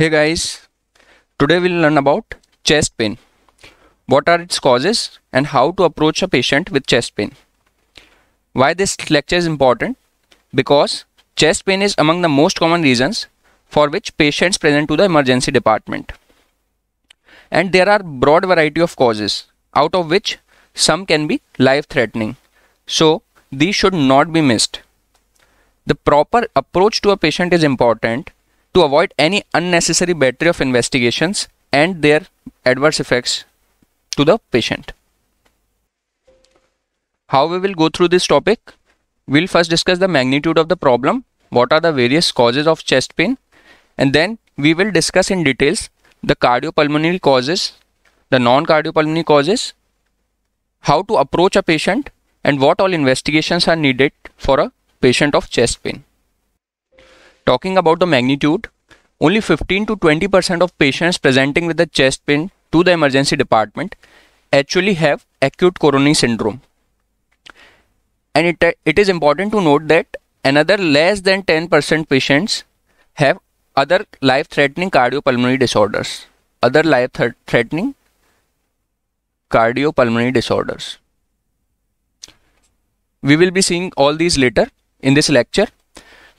Hey guys, today we'll learn about chest pain. What are its causes and how to approach a patient with chest pain. Why this lecture is important? Because chest pain is among the most common reasons for which patients present to the emergency department. And there are broad variety of causes out of which some can be life threatening. So these should not be missed. The proper approach to a patient is important to avoid any unnecessary battery of investigations and their adverse effects to the patient. How we will go through this topic? We'll first discuss the magnitude of the problem, what are the various causes of chest pain, and then we will discuss in details the cardiopulmonary causes, the non-cardiopulmonary causes, how to approach a patient, and what all investigations are needed for a patient of chest pain. Talking about the magnitude, only 15 to 20% of patients presenting with a chest pain to the emergency department actually have acute coronary syndrome. And it, it is important to note that another less than 10% patients have other life threatening cardiopulmonary disorders. Other life threatening cardiopulmonary disorders. We will be seeing all these later in this lecture.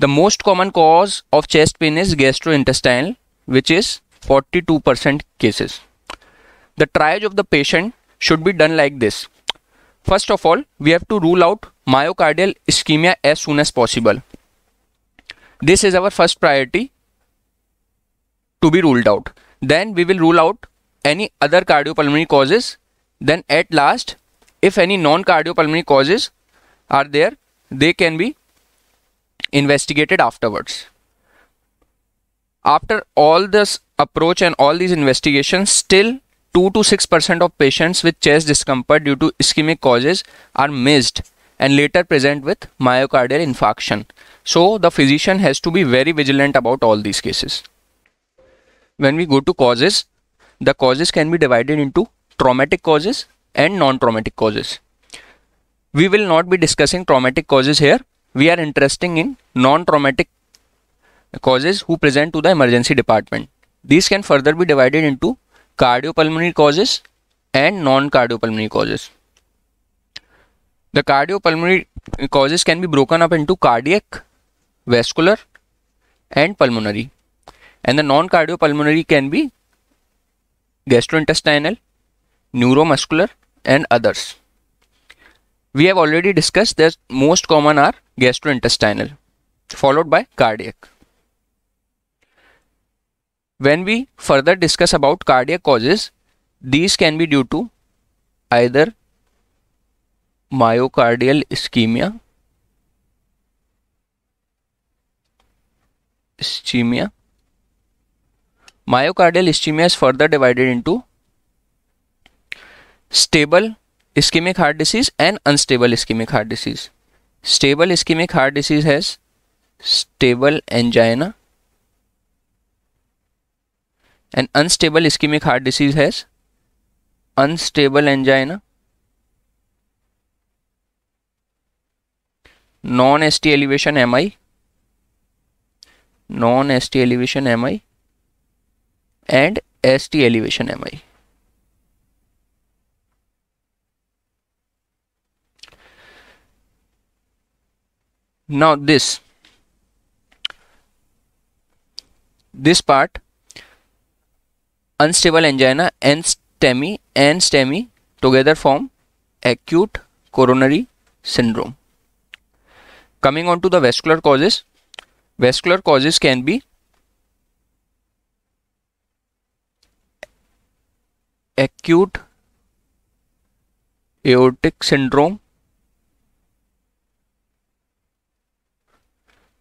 The most common cause of chest pain is gastrointestinal, which is 42% cases. The triage of the patient should be done like this. First of all, we have to rule out myocardial ischemia as soon as possible. This is our first priority to be ruled out. Then we will rule out any other cardiopulmonary causes. Then at last, if any non-cardiopulmonary causes are there, they can be investigated afterwards. After all this approach and all these investigations, still 2 to 6% of patients with chest discomfort due to ischemic causes are missed and later present with myocardial infarction. So the physician has to be very vigilant about all these cases. When we go to causes, the causes can be divided into traumatic causes and non-traumatic causes. We will not be discussing traumatic causes here we are interested in non-traumatic causes who present to the emergency department. These can further be divided into cardiopulmonary causes and non-cardiopulmonary causes. The cardiopulmonary causes can be broken up into cardiac, vascular and pulmonary. And the non-cardiopulmonary can be gastrointestinal, neuromuscular and others we have already discussed that most common are gastrointestinal followed by cardiac when we further discuss about cardiac causes these can be due to either myocardial ischemia ischemia myocardial ischemia is further divided into stable ischaemic heart disease and unstable ischaemic heart disease stable ischaemic heart disease has stable angina and unstable ischaemic heart disease has unstable angina non S T elevation M I non S T elevation M I and S T elevation M I now this this part unstable angina and STEMI and STEMI together form acute coronary syndrome coming on to the vascular causes vascular causes can be acute aortic syndrome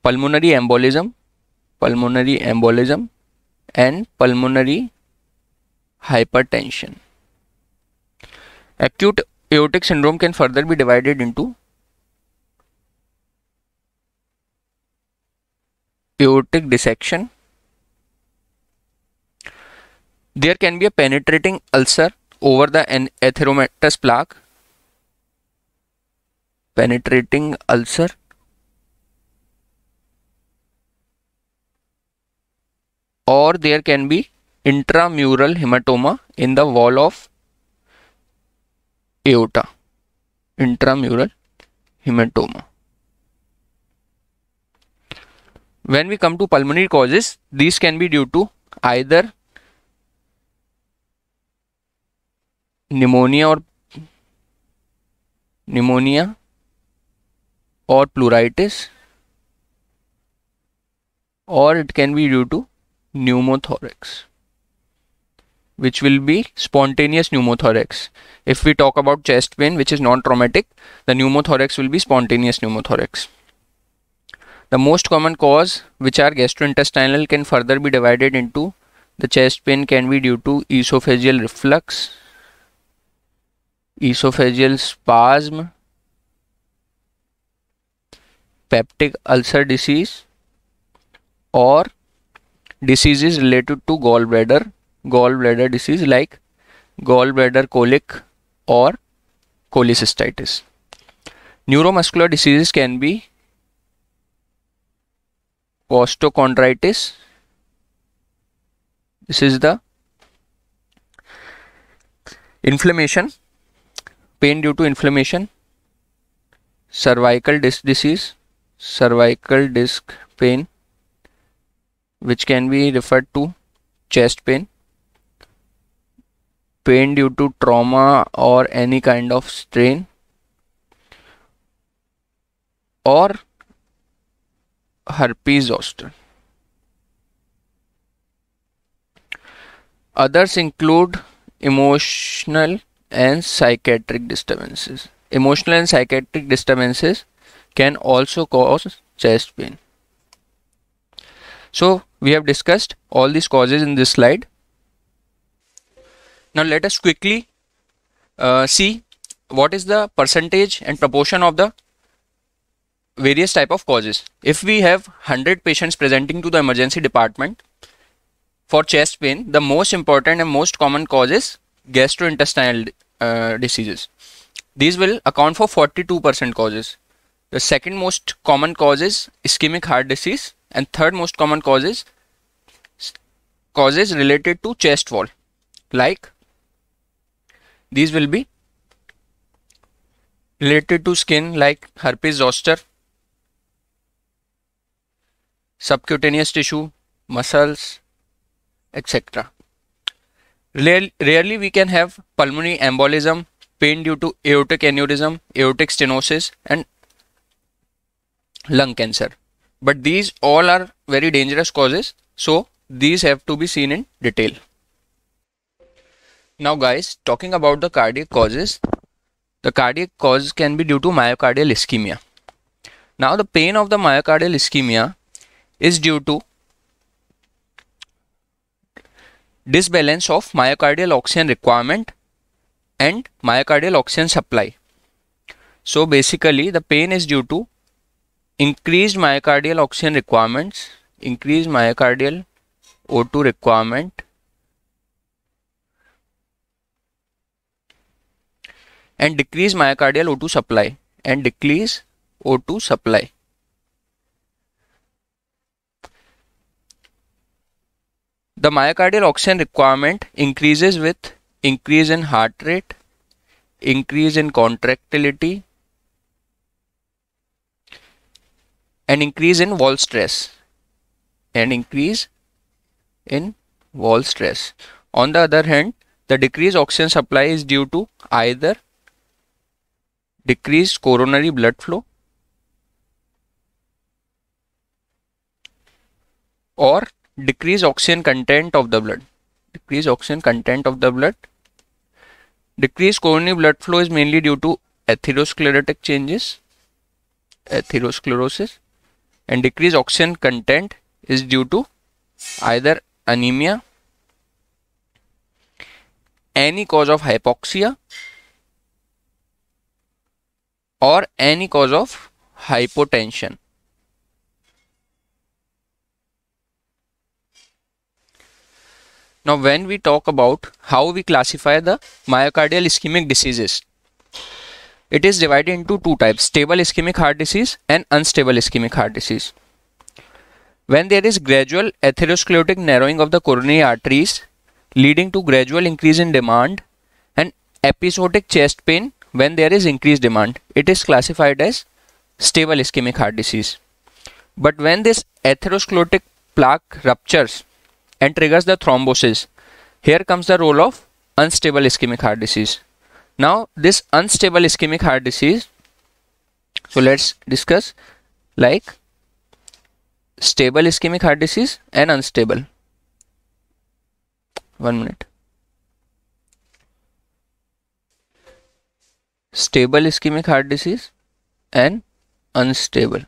pulmonary embolism, pulmonary embolism and pulmonary hypertension. Acute aortic syndrome can further be divided into aortic dissection. There can be a penetrating ulcer over the atheromatous plaque, penetrating ulcer or there can be intramural hematoma in the wall of aorta intramural hematoma when we come to pulmonary causes these can be due to either pneumonia or pneumonia or pleuritis or it can be due to pneumothorax which will be spontaneous pneumothorax. If we talk about chest pain, which is non-traumatic, the pneumothorax will be spontaneous pneumothorax. The most common cause, which are gastrointestinal, can further be divided into the chest pain can be due to esophageal reflux, esophageal spasm, peptic ulcer disease, or diseases related to gallbladder, gallbladder disease like gallbladder colic or cholecystitis. Neuromuscular diseases can be costochondritis. This is the inflammation, pain due to inflammation, cervical disc disease, cervical disc pain, which can be referred to chest pain pain due to trauma or any kind of strain or herpes zoster others include emotional and psychiatric disturbances emotional and psychiatric disturbances can also cause chest pain so we have discussed all these causes in this slide. Now let us quickly uh, see what is the percentage and proportion of the various type of causes. If we have 100 patients presenting to the emergency department for chest pain, the most important and most common cause is gastrointestinal uh, diseases. These will account for 42% causes. The second most common cause is ischemic heart disease and third most common causes, is causes related to chest wall like these will be related to skin like herpes zoster subcutaneous tissue muscles etc rarely we can have pulmonary embolism pain due to aortic aneurysm aortic stenosis and lung cancer but these all are very dangerous causes so these have to be seen in detail now guys talking about the cardiac causes the cardiac cause can be due to myocardial ischemia now the pain of the myocardial ischemia is due to disbalance of myocardial oxygen requirement and myocardial oxygen supply so basically the pain is due to increased myocardial oxygen requirements, increased myocardial O2 requirement, and decrease myocardial O2 supply and decrease O2 supply. The myocardial oxygen requirement increases with increase in heart rate, increase in contractility, an increase in wall stress an increase in wall stress on the other hand the decreased oxygen supply is due to either decreased coronary blood flow or decreased oxygen content of the blood decreased oxygen content of the blood decreased coronary blood flow is mainly due to atherosclerotic changes atherosclerosis and decreased oxygen content is due to either anemia any cause of hypoxia or any cause of hypotension now when we talk about how we classify the myocardial ischemic diseases it is divided into two types stable ischemic heart disease and unstable ischemic heart disease. When there is gradual atherosclerotic narrowing of the coronary arteries leading to gradual increase in demand and episodic chest pain when there is increased demand, it is classified as stable ischemic heart disease. But when this atherosclerotic plaque ruptures and triggers the thrombosis, here comes the role of unstable ischemic heart disease now this unstable ischemic heart disease so let's discuss like stable ischemic heart disease and unstable one minute stable ischemic heart disease and unstable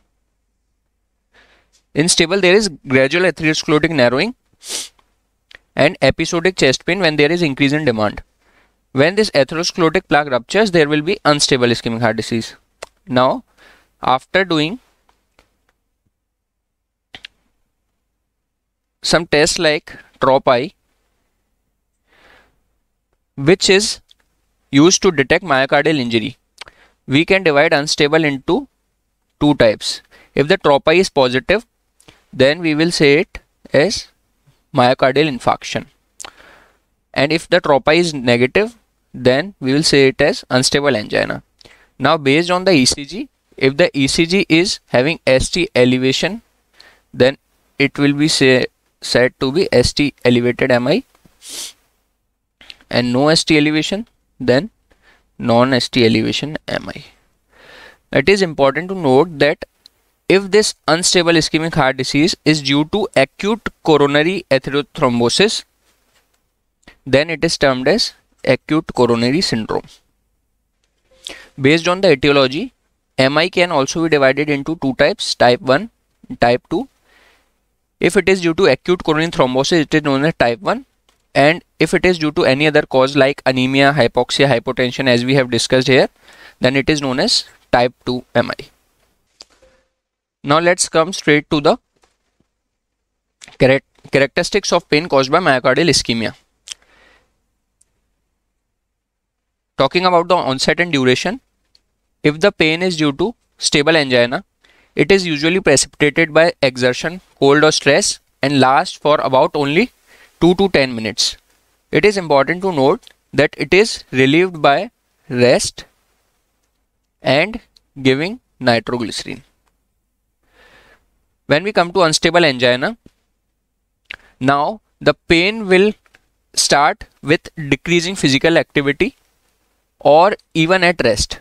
in stable there is gradual atherosclerotic narrowing and episodic chest pain when there is increase in demand when this atherosclerotic plaque ruptures there will be unstable ischemic heart disease now after doing some tests like tropi which is used to detect myocardial injury we can divide unstable into two types if the tropi is positive then we will say it as myocardial infarction and if the tropi is negative then we will say it as unstable angina. Now based on the ECG, if the ECG is having ST elevation, then it will be say, said to be ST elevated MI and no ST elevation, then non-ST elevation MI. It is important to note that if this unstable ischemic heart disease is due to acute coronary atherothrombosis, then it is termed as acute coronary syndrome. Based on the etiology, MI can also be divided into two types, type 1 type 2. If it is due to acute coronary thrombosis, it is known as type 1 and if it is due to any other cause like anemia, hypoxia, hypotension as we have discussed here, then it is known as type 2 MI. Now let's come straight to the characteristics of pain caused by myocardial ischemia. Talking about the onset and duration, if the pain is due to stable angina, it is usually precipitated by exertion, cold or stress and lasts for about only 2 to 10 minutes. It is important to note that it is relieved by rest and giving nitroglycerin. When we come to unstable angina, now the pain will start with decreasing physical activity or even at rest.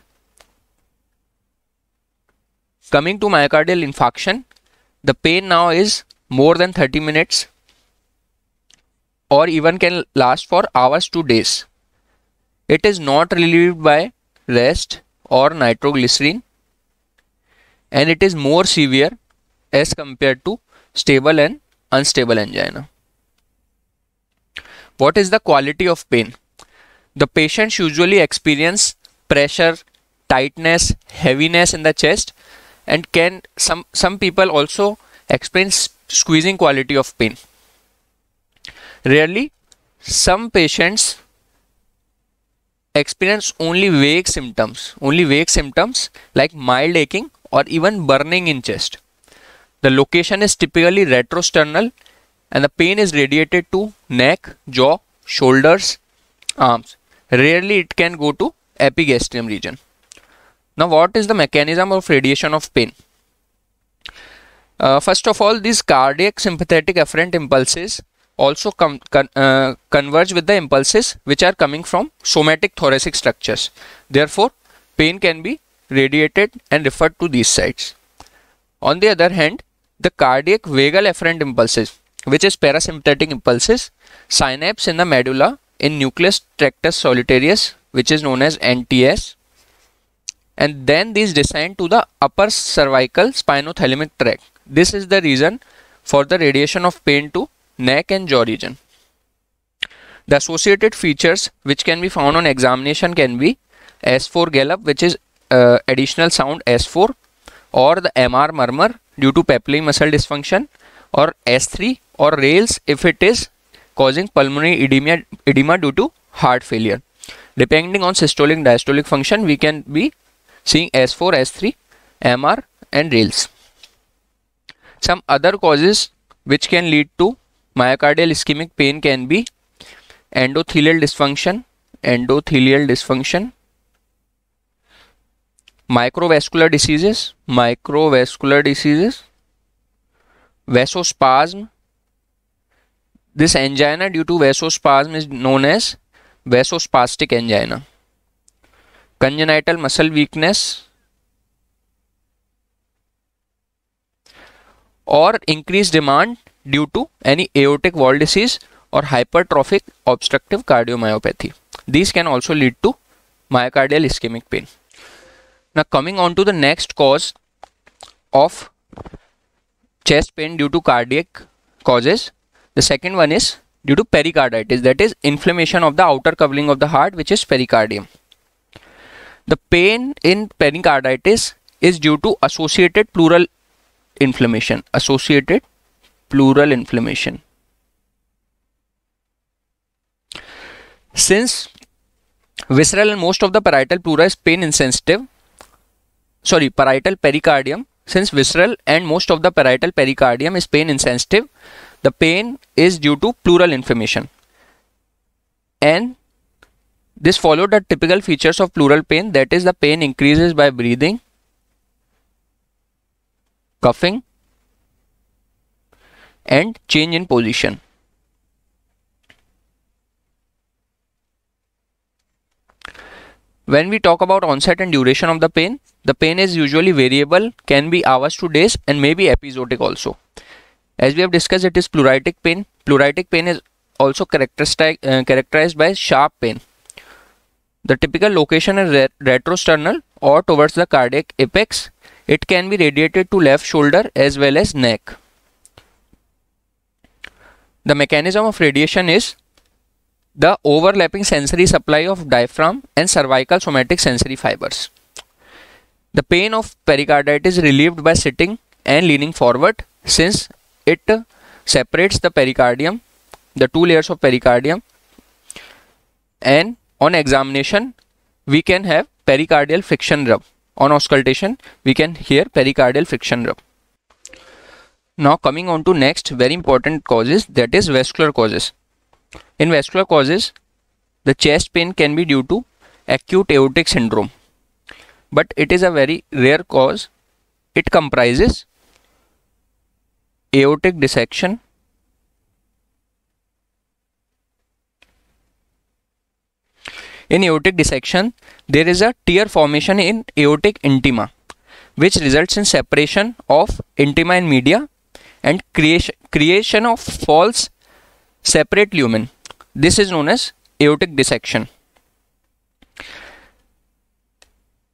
Coming to myocardial infarction, the pain now is more than 30 minutes or even can last for hours to days. It is not relieved by rest or nitroglycerin and it is more severe as compared to stable and unstable angina. What is the quality of pain? The patients usually experience pressure, tightness, heaviness in the chest and can some some people also experience squeezing quality of pain. Rarely some patients experience only vague symptoms, only vague symptoms like mild aching or even burning in chest. The location is typically retrosternal and the pain is radiated to neck, jaw, shoulders, arms. Rarely it can go to epigastrium region. Now what is the mechanism of radiation of pain? Uh, first of all, these cardiac sympathetic afferent impulses also com con uh, converge with the impulses which are coming from somatic thoracic structures. Therefore, pain can be radiated and referred to these sites. On the other hand, the cardiac vagal afferent impulses, which is parasympathetic impulses, synapse in the medulla in nucleus tractus solitarius which is known as NTS and then these descend to the upper cervical spinothalamic tract. This is the reason for the radiation of pain to neck and jaw region. The associated features which can be found on examination can be S4 gallop which is uh, additional sound S4 or the MR murmur due to papillary muscle dysfunction or S3 or rails if it is causing pulmonary edema, edema due to heart failure. Depending on systolic diastolic function, we can be seeing S4, S3, MR and RAILS. Some other causes which can lead to myocardial ischemic pain can be endothelial dysfunction, endothelial dysfunction, microvascular diseases, microvascular diseases, vasospasm, this angina due to vasospasm is known as vasospastic angina. Congenital muscle weakness or increased demand due to any aortic wall disease or hypertrophic obstructive cardiomyopathy. These can also lead to myocardial ischemic pain. Now coming on to the next cause of chest pain due to cardiac causes the second one is due to pericarditis, that is inflammation of the outer covering of the heart, which is pericardium. The pain in pericarditis is due to associated pleural inflammation, associated pleural inflammation. Since visceral and most of the parietal pleura is pain insensitive, sorry, parietal pericardium, since visceral and most of the parietal pericardium is pain insensitive, the pain is due to pleural inflammation. And this followed the typical features of pleural pain that is the pain increases by breathing, coughing and change in position. When we talk about onset and duration of the pain, the pain is usually variable, can be hours to days and may be episodic also. As we have discussed, it is pleuritic pain. Pleuritic pain is also characteristic, uh, characterized by sharp pain. The typical location is re retrosternal or towards the cardiac apex. It can be radiated to left shoulder as well as neck. The mechanism of radiation is the overlapping sensory supply of diaphragm and cervical somatic sensory fibers. The pain of pericarditis is relieved by sitting and leaning forward since it separates the pericardium the two layers of pericardium and on examination we can have pericardial friction rub on auscultation we can hear pericardial friction rub now coming on to next very important causes that is vascular causes in vascular causes the chest pain can be due to acute aortic syndrome but it is a very rare cause it comprises aortic dissection in aortic dissection there is a tear formation in aortic intima which results in separation of intima and media and creation creation of false separate lumen this is known as aortic dissection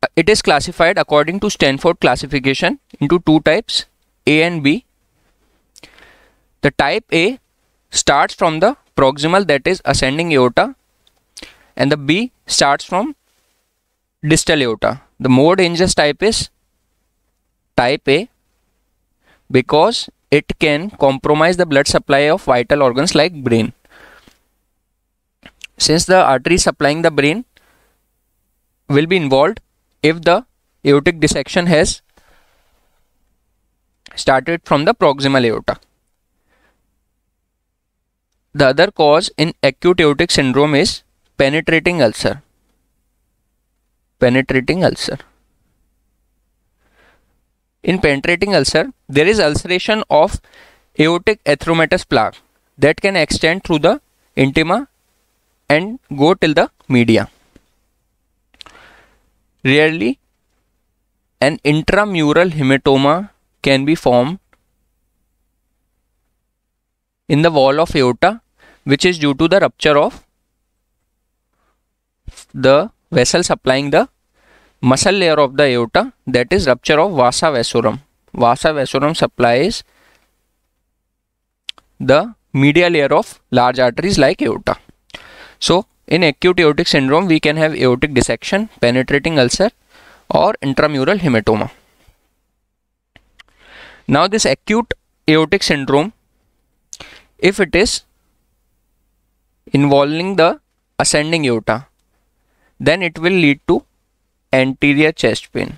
uh, it is classified according to Stanford classification into two types A and B the type A starts from the proximal that is ascending aorta and the B starts from distal aorta. The more dangerous type is type A because it can compromise the blood supply of vital organs like brain. Since the artery supplying the brain will be involved if the aortic dissection has started from the proximal aorta. The other cause in acute aortic syndrome is penetrating ulcer. Penetrating ulcer. In penetrating ulcer, there is ulceration of aortic atheromatous plaque that can extend through the intima and go till the media. Rarely, an intramural hematoma can be formed in the wall of aorta which is due to the rupture of the vessel supplying the muscle layer of the aorta that is rupture of vasa vasorum. Vasa vasorum supplies the medial layer of large arteries like aorta. So in acute aortic syndrome we can have aortic dissection, penetrating ulcer or intramural hematoma. Now this acute aortic syndrome if it is involving the ascending aorta then it will lead to anterior chest pain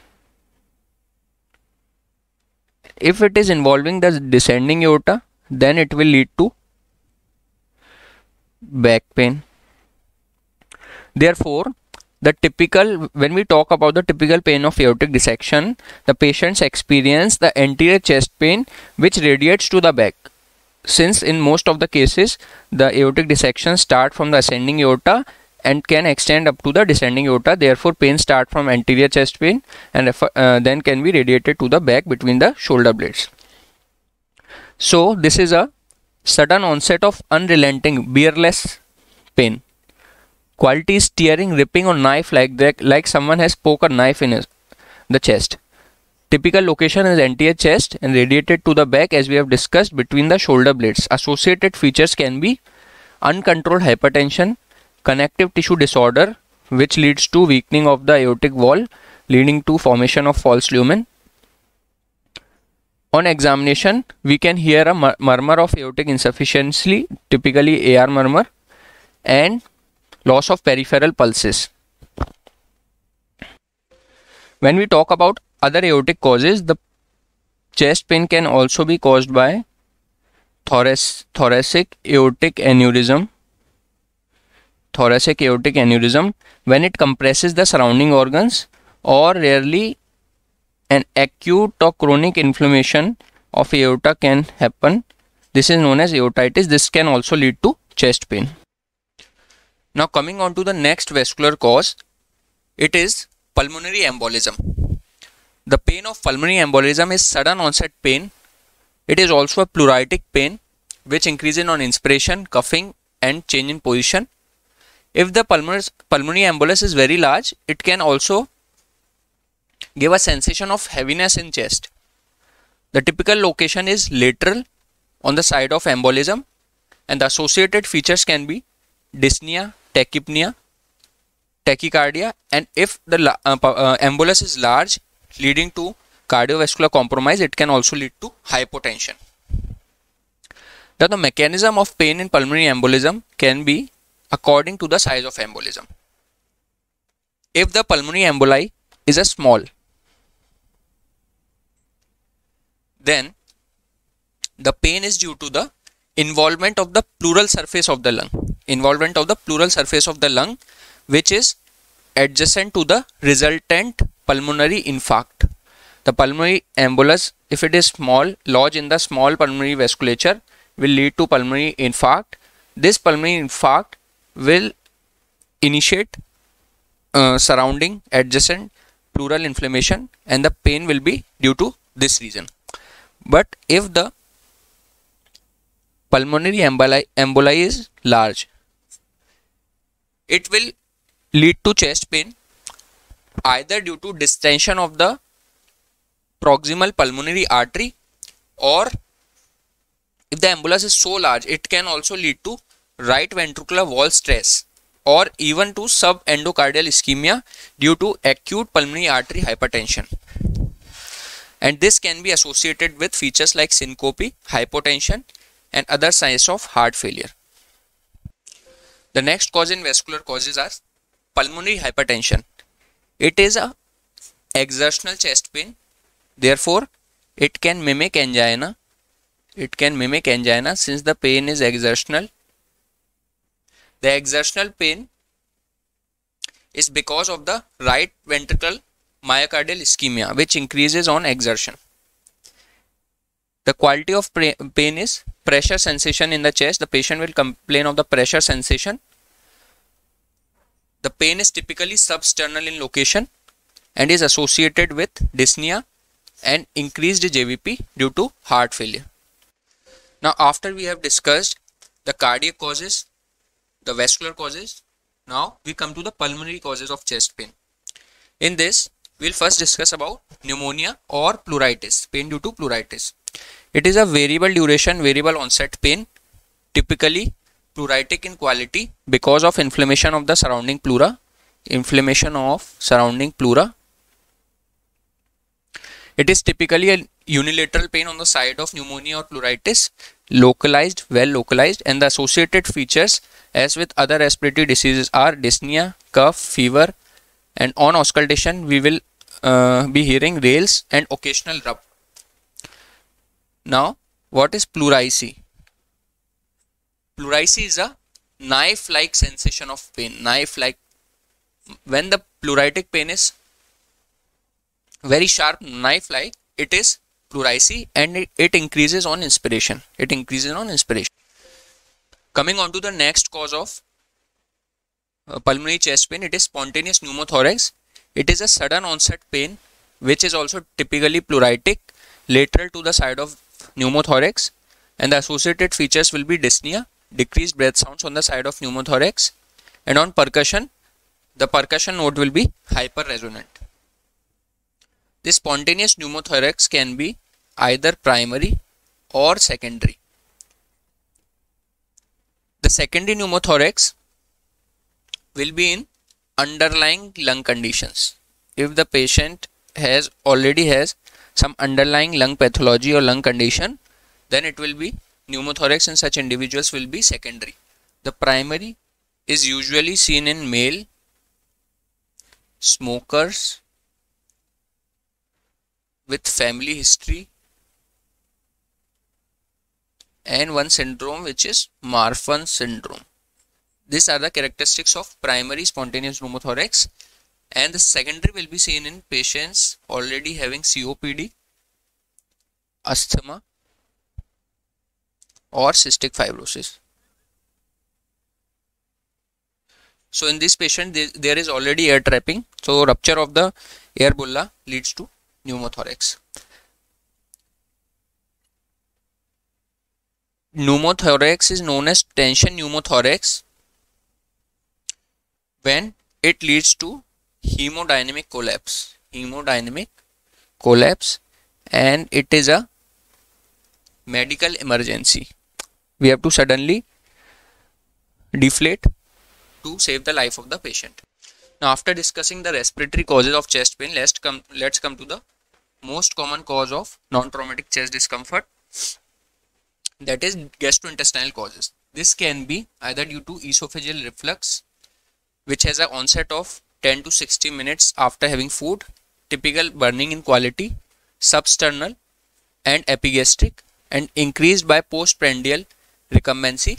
if it is involving the descending aorta then it will lead to back pain therefore the typical when we talk about the typical pain of aortic dissection the patients experience the anterior chest pain which radiates to the back since in most of the cases the aortic dissection start from the ascending aorta and can extend up to the descending aorta therefore pain start from anterior chest pain and uh, then can be radiated to the back between the shoulder blades so this is a sudden onset of unrelenting beerless pain quality is tearing ripping or knife like that like someone has poked a knife in his, the chest Typical location is anterior chest and radiated to the back as we have discussed between the shoulder blades. Associated features can be uncontrolled hypertension, connective tissue disorder which leads to weakening of the aortic wall leading to formation of false lumen. On examination, we can hear a murmur of aortic insufficiency, typically AR murmur and loss of peripheral pulses. When we talk about other aortic causes, the chest pain can also be caused by thoracic aortic aneurysm. Thoracic aortic aneurysm when it compresses the surrounding organs or rarely an acute or chronic inflammation of aorta can happen. This is known as aortitis. This can also lead to chest pain. Now coming on to the next vascular cause, it is pulmonary embolism. The pain of pulmonary embolism is sudden onset pain. It is also a pleuritic pain which increases on inspiration, coughing and change in position. If the pulmonary embolus is very large, it can also give a sensation of heaviness in chest. The typical location is lateral on the side of embolism and the associated features can be dyspnea, tachypnea, tachycardia and if the uh, uh, embolus is large leading to cardiovascular compromise, it can also lead to hypotension. Now, the mechanism of pain in pulmonary embolism can be according to the size of embolism. If the pulmonary emboli is a small, then the pain is due to the involvement of the pleural surface of the lung, involvement of the pleural surface of the lung, which is adjacent to the resultant pulmonary infarct. The pulmonary embolus, if it is small, lodge in the small pulmonary vasculature, will lead to pulmonary infarct. This pulmonary infarct will initiate uh, surrounding adjacent pleural inflammation and the pain will be due to this reason. But if the pulmonary emboli, emboli is large, it will lead to chest pain either due to distension of the proximal pulmonary artery or if the embolus is so large it can also lead to right ventricular wall stress or even to subendocardial ischemia due to acute pulmonary artery hypertension and this can be associated with features like syncope hypotension and other signs of heart failure the next cause in vascular causes are pulmonary hypertension it is a exertional chest pain. Therefore, it can mimic angina. It can mimic angina since the pain is exertional. The exertional pain is because of the right ventricle myocardial ischemia which increases on exertion. The quality of pain is pressure sensation in the chest. The patient will complain of the pressure sensation the pain is typically substernal in location and is associated with dyspnea and increased JVP due to heart failure. Now, after we have discussed the cardiac causes, the vascular causes, now we come to the pulmonary causes of chest pain. In this, we'll first discuss about pneumonia or pleuritis, pain due to pleuritis. It is a variable duration, variable onset pain, typically pleuritic in quality because of inflammation of the surrounding pleura inflammation of surrounding pleura it is typically a unilateral pain on the side of pneumonia or pleuritis localized well localized and the associated features as with other respiratory diseases are dyspnea cough fever and on auscultation we will uh, be hearing rails and occasional rub now what is pleurisy? pleurisy is a knife like sensation of pain knife like when the pleuritic pain is very sharp knife like it is pleurisy and it, it increases on inspiration it increases on inspiration coming on to the next cause of uh, pulmonary chest pain it is spontaneous pneumothorax it is a sudden onset pain which is also typically pleuritic lateral to the side of pneumothorax and the associated features will be dyspnea decreased breath sounds on the side of pneumothorax and on percussion the percussion note will be hyperresonant. This spontaneous pneumothorax can be either primary or secondary. The secondary pneumothorax will be in underlying lung conditions. If the patient has already has some underlying lung pathology or lung condition, then it will be pneumothorax in such individuals will be secondary. The primary is usually seen in male smokers with family history and one syndrome which is Marfan syndrome. These are the characteristics of primary spontaneous pneumothorax and the secondary will be seen in patients already having COPD, asthma or cystic fibrosis. So in this patient, there is already air trapping. So rupture of the air bulla leads to pneumothorax. Pneumothorax is known as tension pneumothorax when it leads to hemodynamic collapse. Hemodynamic collapse and it is a medical emergency we have to suddenly deflate to save the life of the patient. Now after discussing the respiratory causes of chest pain, let's come let's come to the most common cause of non-traumatic chest discomfort that is gastrointestinal causes. This can be either due to esophageal reflux which has an onset of 10 to 60 minutes after having food, typical burning in quality, substernal and epigastric and increased by postprandial recumbency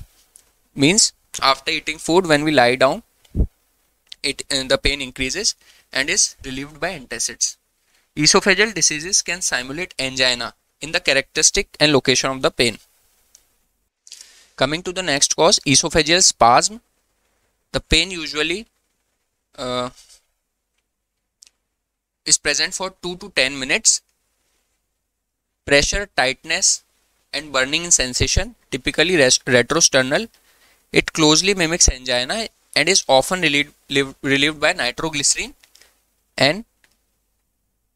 means after eating food when we lie down it uh, the pain increases and is relieved by antacids esophageal diseases can simulate angina in the characteristic and location of the pain coming to the next cause esophageal spasm the pain usually uh, is present for 2 to 10 minutes pressure tightness and burning sensation typically retrosternal. It closely mimics angina and is often relieved, relieved by nitroglycerin and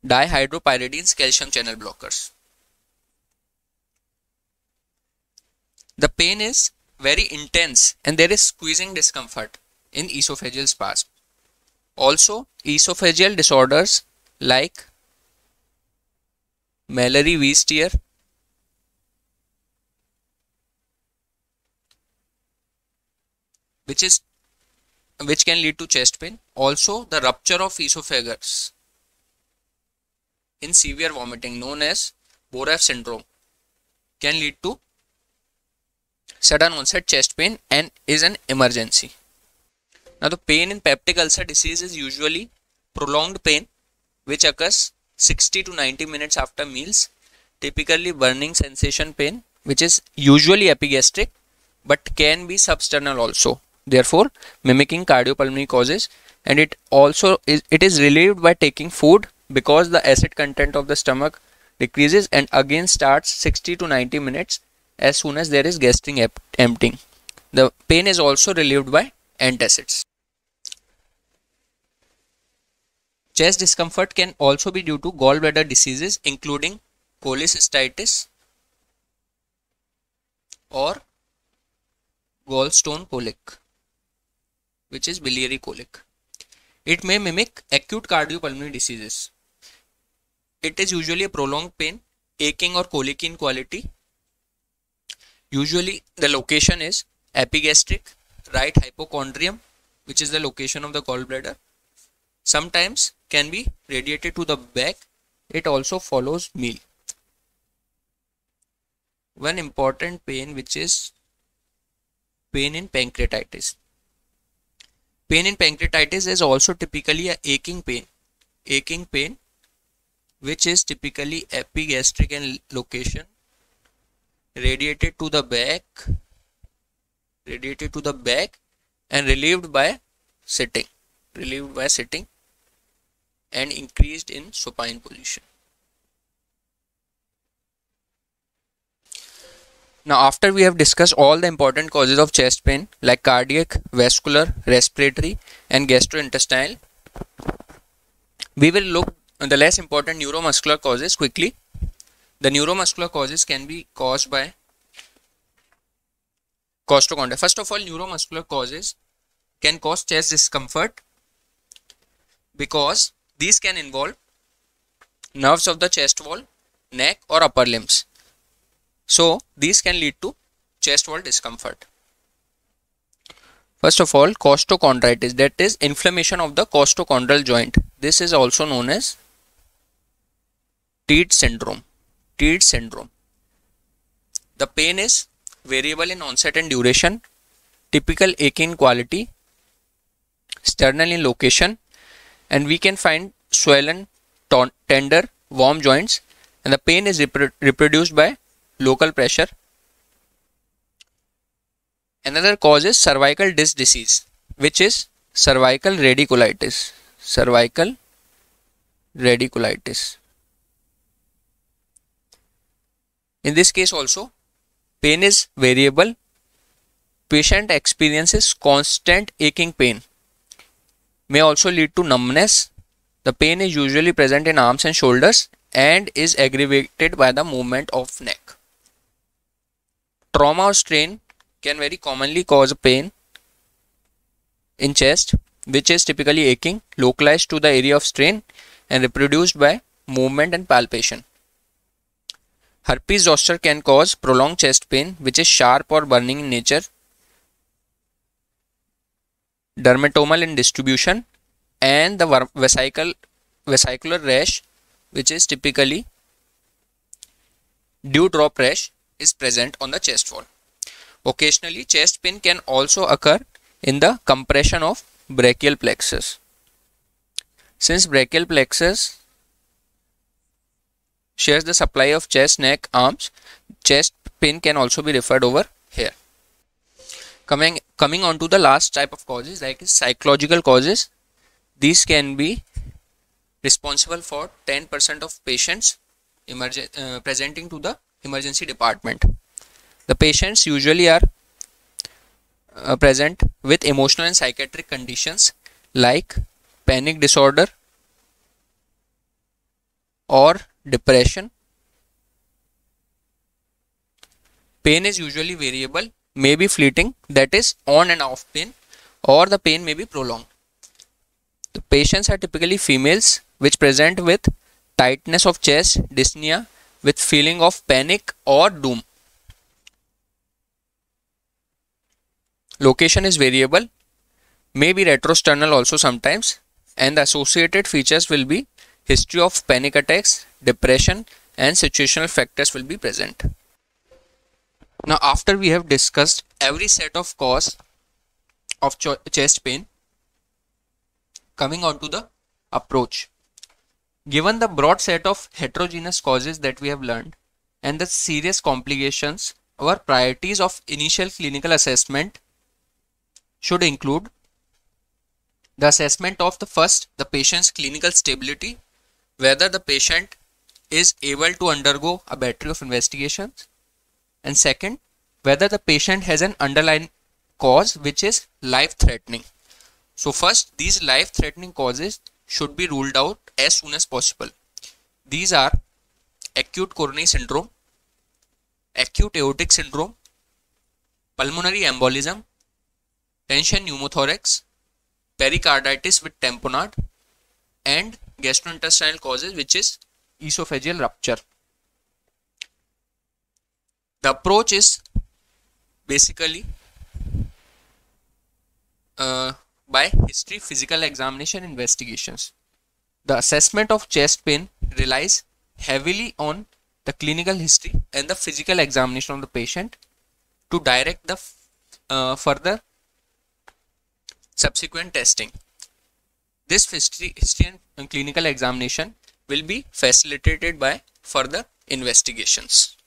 dihydropyridine calcium channel blockers. The pain is very intense and there is squeezing discomfort in esophageal spasm. Also, esophageal disorders like Mallory tear. which is which can lead to chest pain also the rupture of esophagus in severe vomiting known as boref syndrome can lead to sudden onset chest pain and is an emergency now the pain in peptic ulcer disease is usually prolonged pain which occurs 60 to 90 minutes after meals typically burning sensation pain which is usually epigastric but can be substernal also therefore mimicking cardiopulmonary causes and it also is it is relieved by taking food because the acid content of the stomach decreases and again starts 60 to 90 minutes as soon as there is gastric emptying the pain is also relieved by antacids chest discomfort can also be due to gallbladder diseases including cholecystitis or gallstone colic which is biliary colic. It may mimic acute cardiopulmonary diseases. It is usually a prolonged pain, aching or colic in quality. Usually the location is epigastric, right hypochondrium, which is the location of the gallbladder. Sometimes can be radiated to the back. It also follows meal. One important pain which is pain in pancreatitis Pain in pancreatitis is also typically a aching pain, aching pain, which is typically epigastric in location, radiated to the back, radiated to the back, and relieved by sitting, relieved by sitting, and increased in supine position. Now, after we have discussed all the important causes of chest pain like cardiac, vascular, respiratory, and gastrointestinal, we will look the less important neuromuscular causes quickly. The neuromuscular causes can be caused by costochondria. First of all, neuromuscular causes can cause chest discomfort because these can involve nerves of the chest wall, neck, or upper limbs. So these can lead to chest wall discomfort. First of all, costochondritis, that is inflammation of the costochondral joint. This is also known as TEED syndrome. TEED syndrome. The pain is variable in onset and duration, typical aching quality, sternal in location, and we can find swollen, tender, warm joints, and the pain is reproduced by local pressure. Another cause is cervical disc disease, which is cervical radiculitis. Cervical radiculitis. In this case also, pain is variable. Patient experiences constant aching pain. May also lead to numbness. The pain is usually present in arms and shoulders and is aggravated by the movement of neck. Trauma or strain can very commonly cause pain in chest, which is typically aching, localized to the area of strain, and reproduced by movement and palpation. Herpes zoster can cause prolonged chest pain, which is sharp or burning in nature, dermatomal in distribution, and the vesicular rash, which is typically dewdrop rash, is present on the chest wall. Occasionally, chest pain can also occur in the compression of brachial plexus. Since brachial plexus shares the supply of chest, neck, arms, chest pain can also be referred over here. Coming, coming on to the last type of causes, like psychological causes, these can be responsible for 10% of patients emerge, uh, presenting to the emergency department. The patients usually are uh, present with emotional and psychiatric conditions like panic disorder or depression. Pain is usually variable, may be fleeting, that is, on and off pain, or the pain may be prolonged. The patients are typically females which present with tightness of chest, dyspnea, with feeling of panic or doom. Location is variable, may be retrosternal also sometimes and the associated features will be history of panic attacks, depression and situational factors will be present. Now after we have discussed every set of cause of chest pain, coming on to the approach. Given the broad set of heterogeneous causes that we have learned and the serious complications, our priorities of initial clinical assessment should include the assessment of the first, the patient's clinical stability, whether the patient is able to undergo a battery of investigations, and second, whether the patient has an underlying cause which is life threatening. So, first, these life threatening causes should be ruled out as soon as possible. These are acute coronary syndrome, acute aortic syndrome, pulmonary embolism, tension pneumothorax, pericarditis with tamponade, and gastrointestinal causes which is esophageal rupture. The approach is basically uh, by History Physical Examination Investigations. The assessment of chest pain relies heavily on the clinical history and the physical examination of the patient to direct the uh, further subsequent testing. This history, history and clinical examination will be facilitated by further investigations.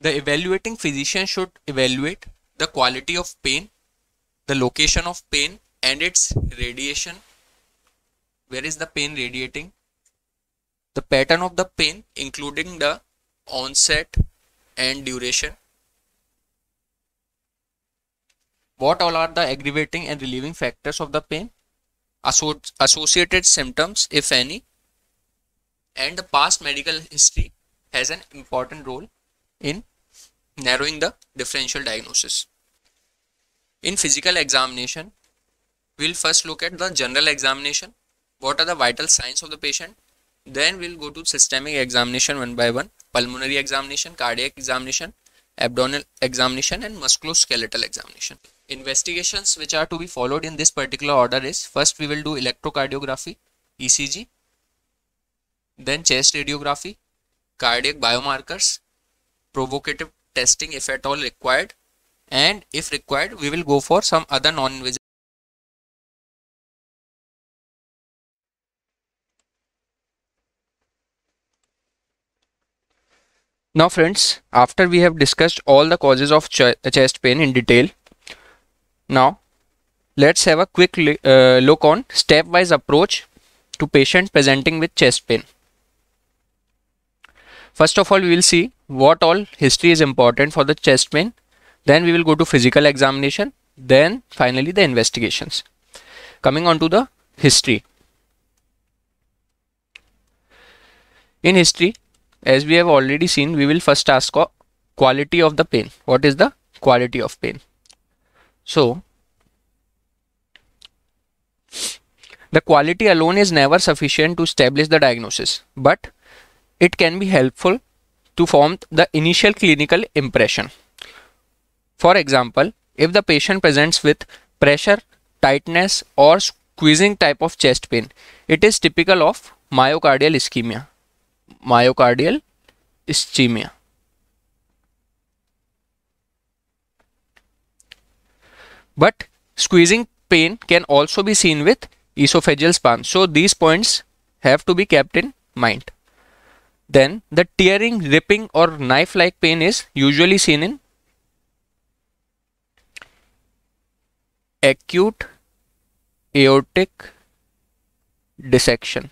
The evaluating physician should evaluate the quality of pain the location of pain and its radiation where is the pain radiating the pattern of the pain including the onset and duration what all are the aggravating and relieving factors of the pain associated symptoms if any and the past medical history has an important role in narrowing the differential diagnosis in physical examination, we'll first look at the general examination. What are the vital signs of the patient? Then we'll go to systemic examination one by one, pulmonary examination, cardiac examination, abdominal examination and musculoskeletal examination. Investigations which are to be followed in this particular order is first we will do electrocardiography, ECG, then chest radiography, cardiac biomarkers, provocative testing if at all required, and if required we will go for some other non-invasive Now friends, after we have discussed all the causes of ch chest pain in detail, now let's have a quick uh, look on stepwise approach to patient presenting with chest pain. First of all, we will see what all history is important for the chest pain then we will go to physical examination. Then finally the investigations. Coming on to the history. In history, as we have already seen, we will first ask quality of the pain. What is the quality of pain? So, the quality alone is never sufficient to establish the diagnosis, but it can be helpful to form the initial clinical impression. For example, if the patient presents with pressure, tightness or squeezing type of chest pain, it is typical of myocardial ischemia. Myocardial ischemia. But squeezing pain can also be seen with esophageal span. So these points have to be kept in mind. Then the tearing, ripping or knife-like pain is usually seen in acute aortic dissection.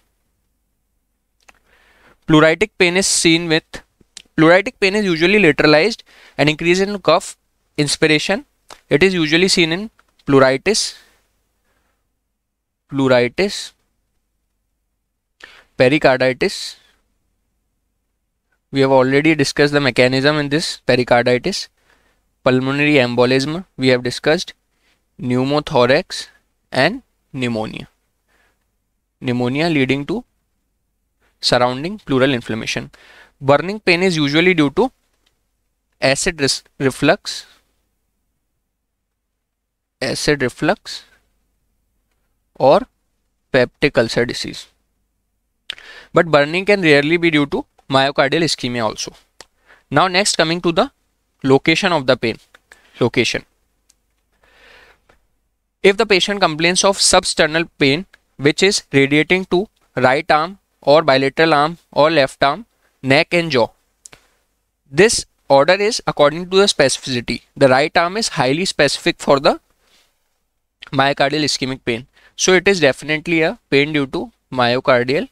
Pleuritic pain is seen with pleuritic pain is usually lateralized and increase in cough inspiration. It is usually seen in pleuritis, pleuritis, pericarditis. We have already discussed the mechanism in this pericarditis, pulmonary embolism we have discussed pneumothorax and pneumonia pneumonia leading to surrounding pleural inflammation burning pain is usually due to acid reflux acid reflux or peptic ulcer disease but burning can rarely be due to myocardial ischemia also now next coming to the location of the pain location If the patient complains of substernal pain, which is radiating to right arm or bilateral arm or left arm, neck and jaw. This order is according to the specificity. The right arm is highly specific for the myocardial ischemic pain. So it is definitely a pain due to myocardial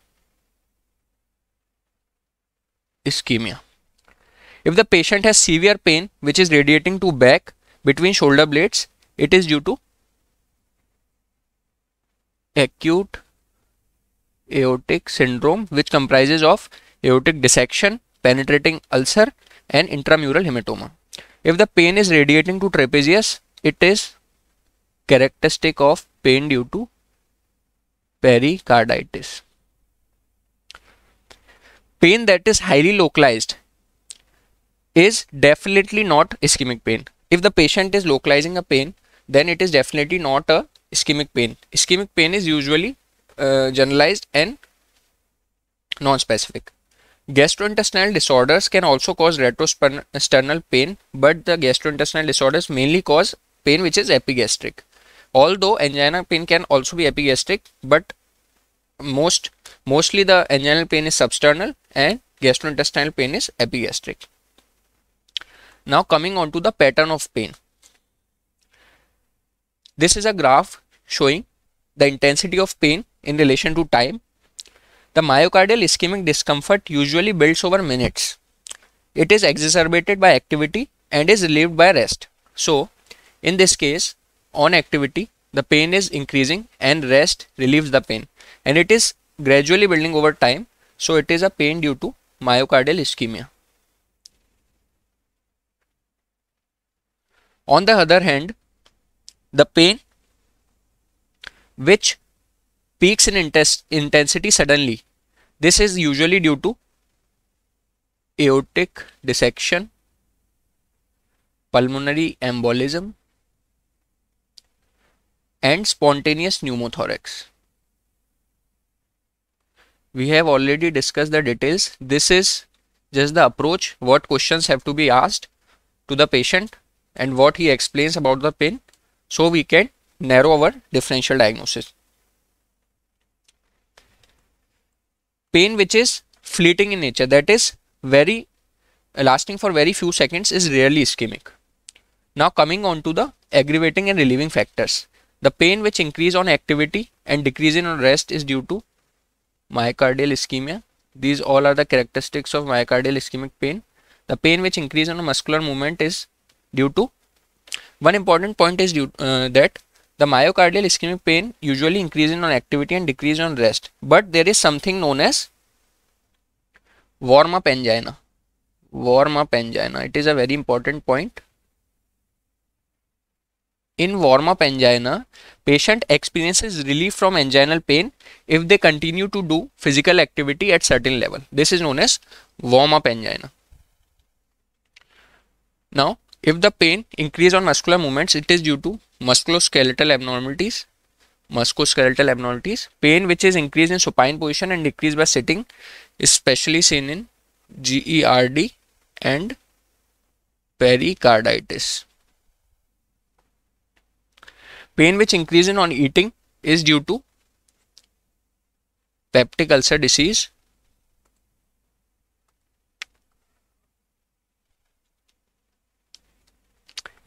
ischemia. If the patient has severe pain which is radiating to back between shoulder blades, it is due to acute aortic syndrome which comprises of aortic dissection, penetrating ulcer and intramural hematoma. If the pain is radiating to trapezius, it is characteristic of pain due to pericarditis. Pain that is highly localized is definitely not ischemic pain. If the patient is localizing a pain, then it is definitely not a ischemic pain. Ischemic pain is usually uh, generalized and non-specific. Gastrointestinal disorders can also cause retrosternal pain, but the gastrointestinal disorders mainly cause pain which is epigastric. Although angina pain can also be epigastric, but most mostly the anginal pain is substernal and gastrointestinal pain is epigastric. Now coming on to the pattern of pain. This is a graph showing the intensity of pain in relation to time. The myocardial ischemic discomfort usually builds over minutes. It is exacerbated by activity and is relieved by rest. So, in this case, on activity, the pain is increasing and rest relieves the pain. And it is gradually building over time. So, it is a pain due to myocardial ischemia. On the other hand, the pain which peaks in intensity suddenly. This is usually due to aortic dissection, pulmonary embolism, and spontaneous pneumothorax. We have already discussed the details. This is just the approach, what questions have to be asked to the patient, and what he explains about the pain. So we can narrow our differential diagnosis. Pain which is fleeting in nature that is very lasting for very few seconds is rarely ischemic. Now coming on to the aggravating and relieving factors. The pain which increase on activity and decrease in rest is due to myocardial ischemia. These all are the characteristics of myocardial ischemic pain. The pain which increase on muscular movement is due to one important point is due, uh, that the myocardial ischemic pain usually increases on activity and decreases on rest. But there is something known as warm up angina. Warm up angina. It is a very important point. In warm up angina, patient experiences relief from anginal pain if they continue to do physical activity at certain level. This is known as warm up angina. Now, if the pain increase on muscular movements, it is due to musculoskeletal abnormalities, musculoskeletal abnormalities, pain which is increased in supine position and decreased by sitting, is specially seen in GERD and pericarditis. Pain which increases on eating is due to peptic ulcer disease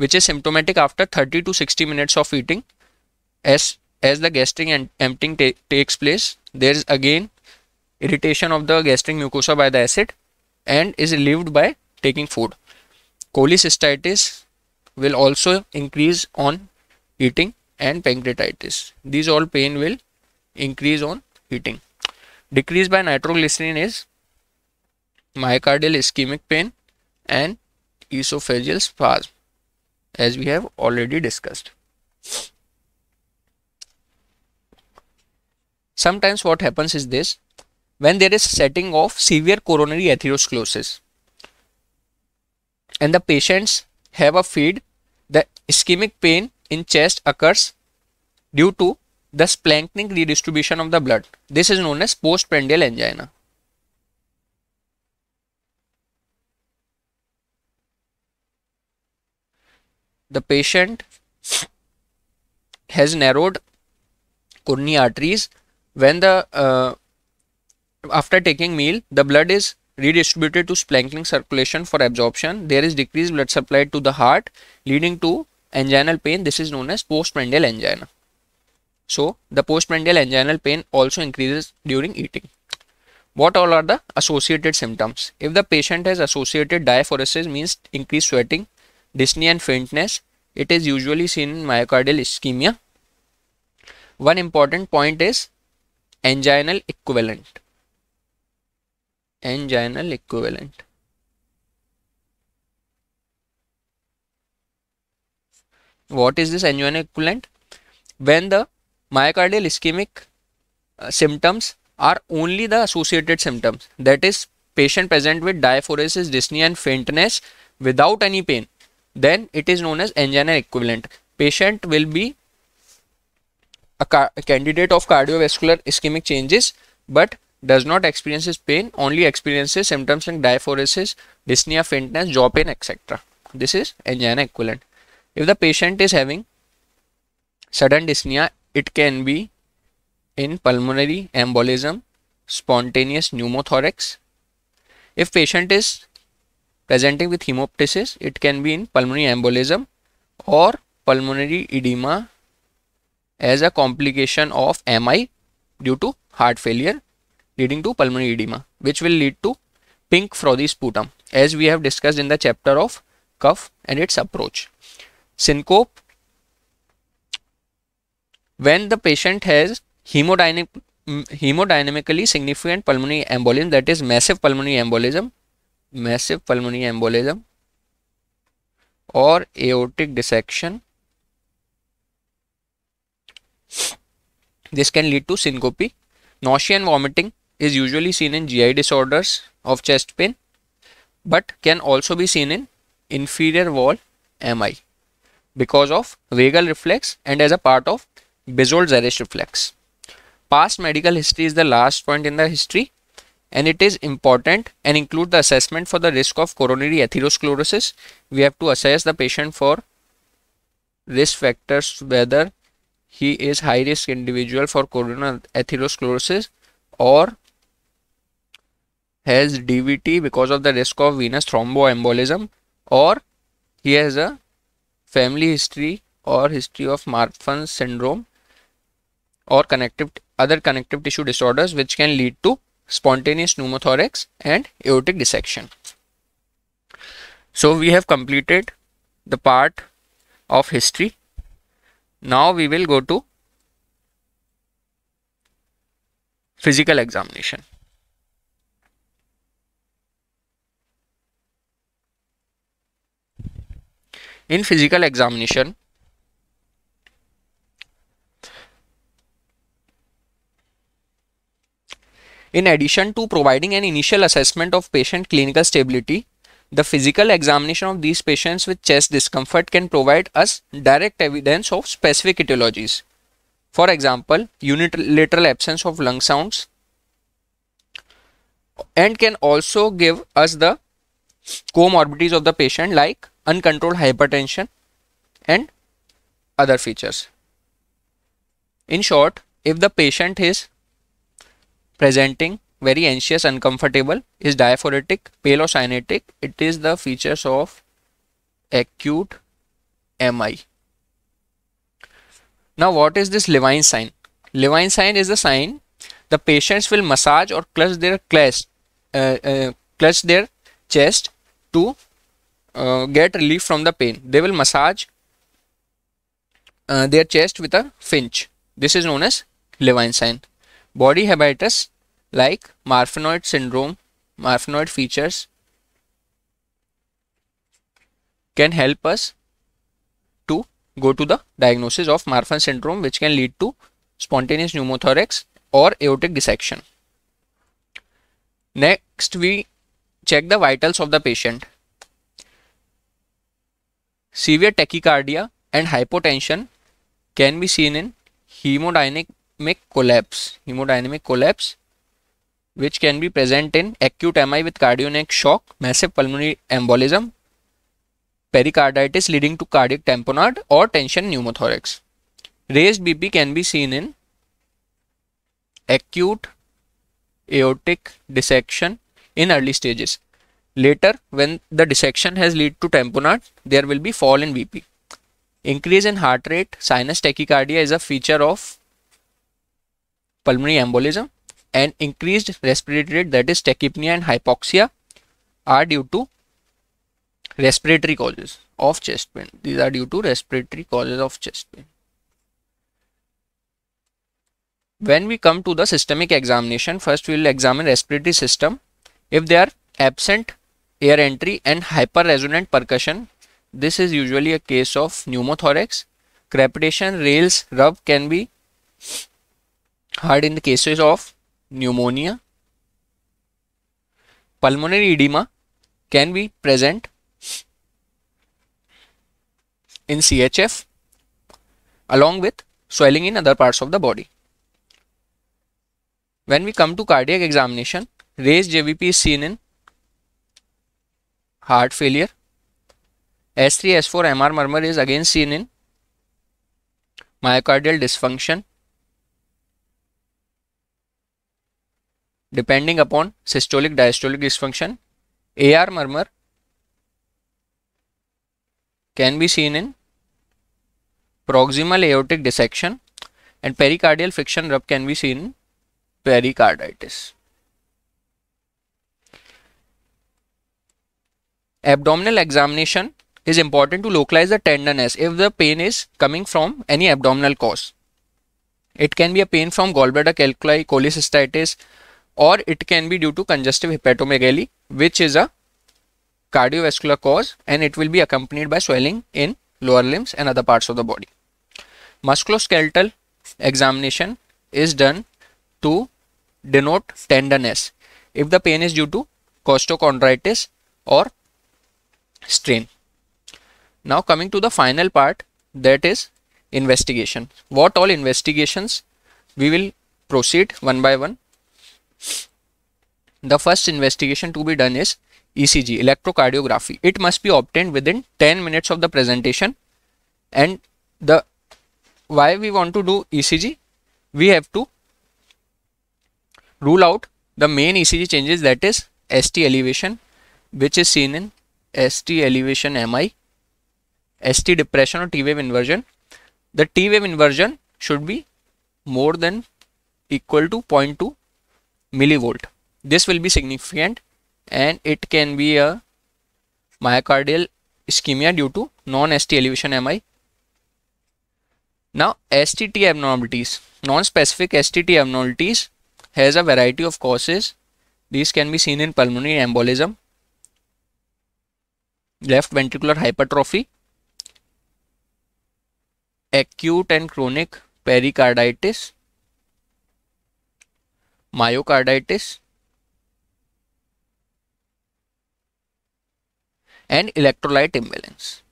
which is symptomatic after 30 to 60 minutes of eating. As, as the gastric and emptying ta takes place, there is again irritation of the gastric mucosa by the acid and is relieved by taking food. Cholecystitis will also increase on eating and pancreatitis. These all pain will increase on eating. Decrease by nitroglycerin is myocardial ischemic pain and esophageal spasm as we have already discussed. Sometimes what happens is this, when there is setting of severe coronary atherosclerosis and the patients have a feed, the ischemic pain in chest occurs due to the splanchnic redistribution of the blood. This is known as postprandial angina. the patient has narrowed coronary arteries when the uh, after taking meal the blood is redistributed to splanchling circulation for absorption there is decreased blood supply to the heart leading to anginal pain this is known as postprandial angina so the postprandial anginal pain also increases during eating what all are the associated symptoms if the patient has associated diaphoresis means increased sweating dyspnea and faintness, it is usually seen in myocardial ischemia. One important point is anginal equivalent. Anginal equivalent. What is this anginal equivalent? When the myocardial ischemic uh, symptoms are only the associated symptoms that is patient present with diaphoresis dyspnea and faintness without any pain then it is known as angina equivalent patient will be a, a candidate of cardiovascular ischemic changes but does not experiences pain only experiences symptoms like diaphoresis dyspnea faintness jaw pain etc this is angina equivalent if the patient is having sudden dyspnea it can be in pulmonary embolism spontaneous pneumothorax if patient is presenting with hemoptysis it can be in pulmonary embolism or pulmonary edema as a complication of MI due to heart failure leading to pulmonary edema which will lead to pink frothy sputum as we have discussed in the chapter of cough and its approach. Syncope when the patient has hemodynamic mm, hemodynamically significant pulmonary embolism that is massive pulmonary embolism massive pulmonary embolism or aortic dissection. This can lead to syncope. Nausea and vomiting is usually seen in GI disorders of chest pain but can also be seen in inferior wall MI because of vagal reflex and as a part of basal gyrus reflex. Past medical history is the last point in the history and it is important and include the assessment for the risk of coronary atherosclerosis. We have to assess the patient for risk factors whether he is high risk individual for coronary atherosclerosis or has DVT because of the risk of venous thromboembolism or he has a family history or history of Marfan syndrome or connective other connective tissue disorders which can lead to spontaneous pneumothorax and aortic dissection. So we have completed the part of history. Now we will go to physical examination. In physical examination, In addition to providing an initial assessment of patient clinical stability, the physical examination of these patients with chest discomfort can provide us direct evidence of specific etiologies. For example, unilateral absence of lung sounds and can also give us the comorbidities of the patient like uncontrolled hypertension and other features. In short, if the patient is presenting very anxious, uncomfortable, is diaphoretic, pale or cyanotic. It is the features of acute MI. Now, what is this Levine sign? Levine sign is the sign the patients will massage or clutch their clutch, uh, uh, clutch their chest to uh, get relief from the pain. They will massage uh, their chest with a finch. This is known as Levine sign body habitus like marfanoid syndrome, marfanoid features can help us to go to the diagnosis of Marfan syndrome which can lead to spontaneous pneumothorax or aortic dissection. Next we check the vitals of the patient. Severe tachycardia and hypotension can be seen in hemodynamic hemodynamic collapse hemodynamic collapse which can be present in acute MI with cardiac shock, massive pulmonary embolism, pericarditis leading to cardiac tamponade or tension pneumothorax. Raised BP can be seen in acute aortic dissection in early stages. Later, when the dissection has led to tamponade, there will be fall in BP. Increase in heart rate, sinus tachycardia is a feature of pulmonary embolism and increased respiratory rate that is tachypnea and hypoxia are due to respiratory causes of chest pain. These are due to respiratory causes of chest pain. When we come to the systemic examination, first we will examine respiratory system. If they are absent air entry and hyperresonant percussion, this is usually a case of pneumothorax. Crepitation, rails, rub can be Hard in the cases of pneumonia. Pulmonary edema can be present in CHF along with swelling in other parts of the body. When we come to cardiac examination, raised JVP is seen in heart failure. S3, S4 MR murmur is again seen in myocardial dysfunction depending upon systolic diastolic dysfunction. AR murmur can be seen in proximal aortic dissection and pericardial friction rub can be seen in pericarditis. Abdominal examination is important to localize the tenderness if the pain is coming from any abdominal cause. It can be a pain from gallbladder calculi, cholecystitis, or it can be due to congestive hepatomegaly which is a cardiovascular cause and it will be accompanied by swelling in lower limbs and other parts of the body. Musculoskeletal examination is done to denote tenderness if the pain is due to costochondritis or strain. Now coming to the final part that is investigation. What all investigations we will proceed one by one the first investigation to be done is ECG, electrocardiography. It must be obtained within 10 minutes of the presentation. And the why we want to do ECG? We have to rule out the main ECG changes that is ST elevation, which is seen in ST elevation MI, ST depression or T wave inversion. The T wave inversion should be more than equal to 0.2 millivolt this will be significant and it can be a myocardial ischemia due to non-ST elevation MI. Now STT abnormalities, non-specific STT abnormalities has a variety of causes. These can be seen in pulmonary embolism, left ventricular hypertrophy, acute and chronic pericarditis, myocarditis and electrolyte imbalance.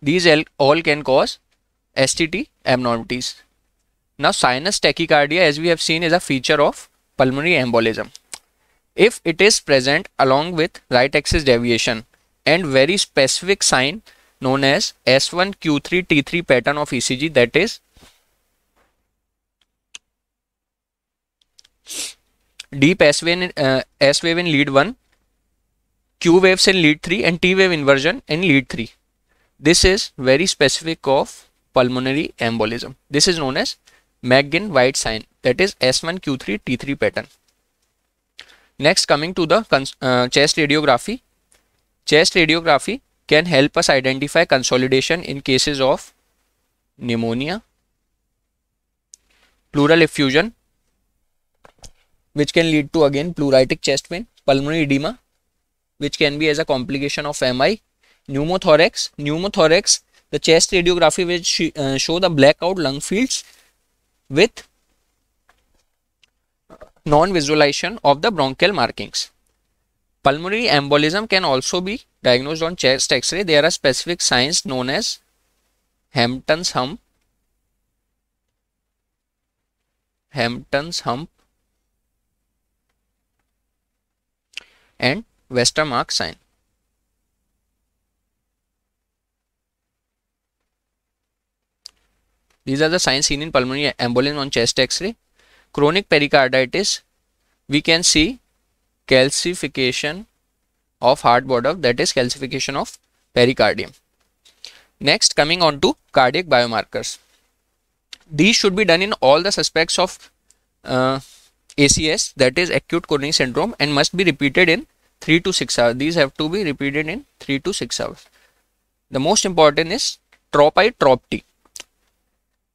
These all can cause STT abnormalities. Now sinus tachycardia as we have seen is a feature of pulmonary embolism. If it is present along with right axis deviation and very specific sign known as S1Q3T3 pattern of ECG that is deep S wave in, uh, S wave in lead 1, Q waves in lead 3 and T wave inversion in lead 3. This is very specific of pulmonary embolism. This is known as McGinn White sign that is S1Q3T3 pattern. Next coming to the uh, chest radiography. Chest radiography can help us identify consolidation in cases of pneumonia, pleural effusion, which can lead to again pleuritic chest pain, pulmonary edema, which can be as a complication of MI, pneumothorax. Pneumothorax, the chest radiography which sh uh, show the blackout lung fields with non-visualization of the bronchial markings. Pulmonary embolism can also be diagnosed on chest x-ray. There are specific signs known as Hampton's hump, Hampton's hump and Westermark sign. These are the signs seen in pulmonary embolism on chest x-ray. Chronic pericarditis, we can see calcification of hard border that is calcification of pericardium. Next coming on to cardiac biomarkers. These should be done in all the suspects of uh, ACS that is acute coronary syndrome and must be repeated in 3 to 6 hours. These have to be repeated in 3 to 6 hours. The most important is tropi tropt.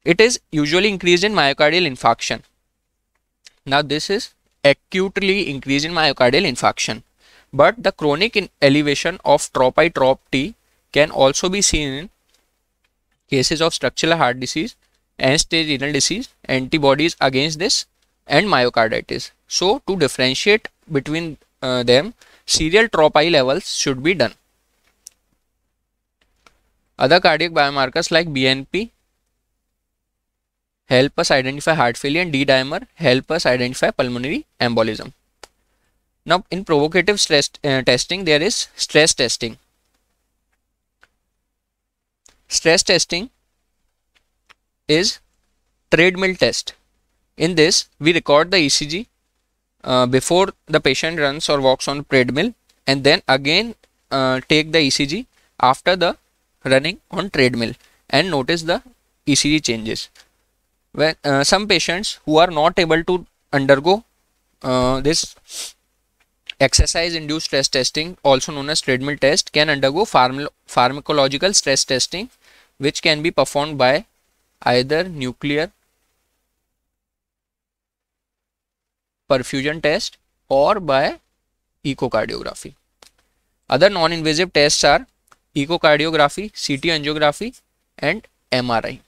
It is usually increased in myocardial infarction. Now this is acutely increase in myocardial infarction. But the chronic elevation of tropi t can also be seen in cases of structural heart disease, end-stage renal disease, antibodies against this and myocarditis. So to differentiate between uh, them, serial tropi levels should be done. Other cardiac biomarkers like BNP help us identify heart failure and D dimer help us identify pulmonary embolism. Now in provocative stress uh, testing there is stress testing. Stress testing is treadmill test. In this we record the ECG uh, before the patient runs or walks on treadmill and then again uh, take the ECG after the running on treadmill and notice the ECG changes when uh, some patients who are not able to undergo uh, this exercise induced stress testing also known as treadmill test can undergo pharm pharmacological stress testing which can be performed by either nuclear perfusion test or by echocardiography other non invasive tests are echocardiography ct angiography and mri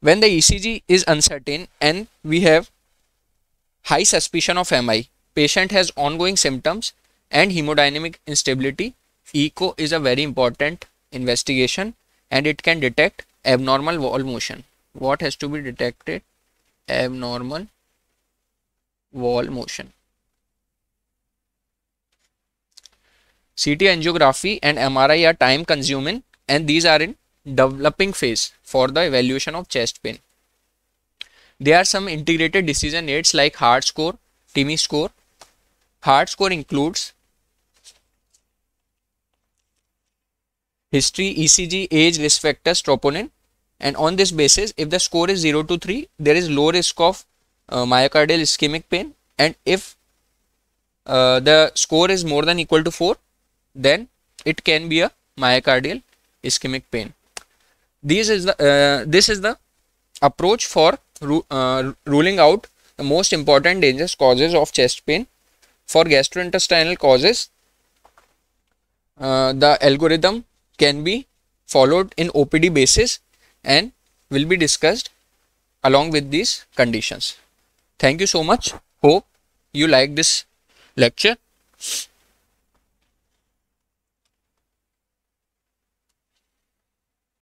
when the ECG is uncertain and we have high suspicion of MI, patient has ongoing symptoms and hemodynamic instability, ECO is a very important investigation and it can detect abnormal wall motion. What has to be detected? Abnormal wall motion. CT angiography and MRI are time consuming and these are in developing phase for the evaluation of chest pain. There are some integrated decision aids like heart score, TIMI score. Heart score includes history, ECG, age, risk factors, troponin and on this basis if the score is 0 to 3 there is low risk of uh, myocardial ischemic pain and if uh, the score is more than equal to 4 then it can be a myocardial ischemic pain this is the uh, this is the approach for ru uh, ruling out the most important dangerous causes of chest pain. For gastrointestinal causes, uh, the algorithm can be followed in OPD basis and will be discussed along with these conditions. Thank you so much. Hope you like this lecture.